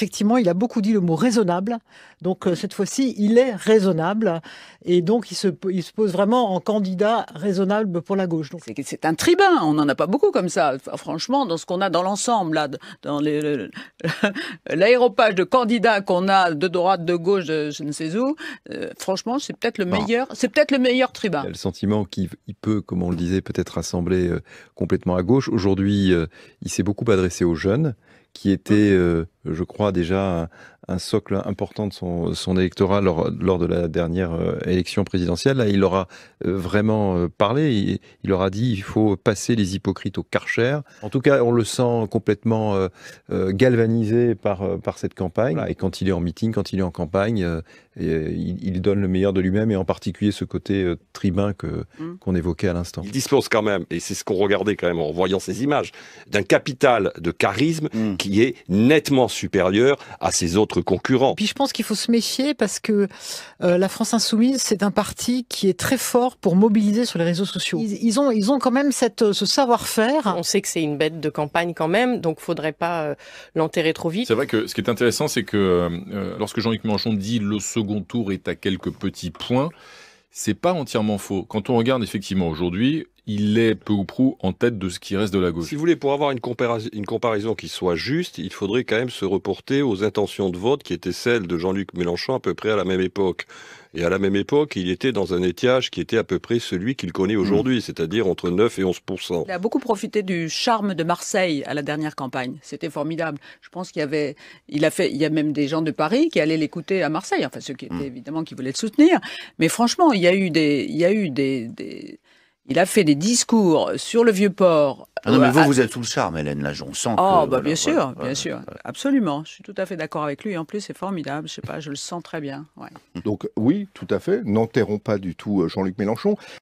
effectivement, il a beaucoup dit le mot raisonnable. Donc euh, cette fois-ci, il est raisonnable. Et donc, il se, pose vraiment en candidat raisonnable pour la gauche. C'est, un tribun, on n'en a pas beaucoup comme ça. franchement, dans ce qu'on a dans l'ensemble, dans l'aéropage de candidats qu'on a de droite, de gauche, je ne sais où, euh, franchement, c'est peut-être le meilleur. C'est peut-être le meilleur tribun. Il a le sentiment qu'il peut, comme on le disait, peut-être rassembler euh, complètement à gauche. Aujourd'hui, il s'est beaucoup adressé aux jeunes qui étaient... Mmh je crois déjà un socle important de son, son électorat lors, lors, de la dernière euh, élection présidentielle. Là, il aura euh, vraiment euh, parlé, il, il aura dit il faut passer les hypocrites au karcher. En tout cas, on le sent complètement galvanisé par, par cette campagne. Et quand il est en meeting, quand il est en campagne, il, donne le meilleur de lui-même et en particulier ce côté tribun que, mm. qu'on évoquait à l'instant. Il dispose quand même, et c'est ce qu'on regardait quand même en voyant ces images, d'un capital de charisme mm. qui est nettement supérieur à ses autres concurrents. Puis je pense qu'il faut se méfier parce que euh, la France Insoumise, c'est un parti qui est très fort pour mobiliser sur les réseaux sociaux. Ils, ont, ils ont quand même cette, ce savoir-faire. On sait que c'est une bête de campagne quand même, donc faudrait pas euh, l'enterrer trop vite. C'est vrai que ce qui est intéressant, c'est que euh, lorsque Jean-Luc Mélenchon dit le second tour est à quelques petits points, c'est pas entièrement faux. Quand on regarde effectivement aujourd'hui, il est peu ou prou en tête de ce qui reste de la gauche. Si vous voulez, pour avoir une, comparaison, qui soit juste, il faudrait quand même se reporter aux intentions de vote qui étaient celles de Jean-Luc Mélenchon à peu près à la même époque. Et à la même époque, il était dans un étiage qui était à peu près celui qu'il connaît mmh. aujourd'hui, c'est-à-dire entre 9 et 11 Il a beaucoup profité du charme de Marseille à la dernière campagne. C'était formidable. Je pense qu'il y avait, il a fait, il y a même des gens de Paris qui allaient l'écouter à Marseille. Enfin, ceux qui étaient mmh. évidemment qui voulaient le soutenir. Mais franchement, il y a eu des, il y a eu des il a fait des discours sur le vieux port. Ah non, mais euh, vous, vous êtes tout le charme, Hélène Lajon. On sent oh, bah, bien sûr, bien sûr. Absolument. Je suis tout à fait d'accord avec lui. En plus, c'est formidable. Je sais pas, je le sens très bien. Donc, oui, tout à fait. N'enterrons pas du tout euh, Jean-Luc Mélenchon.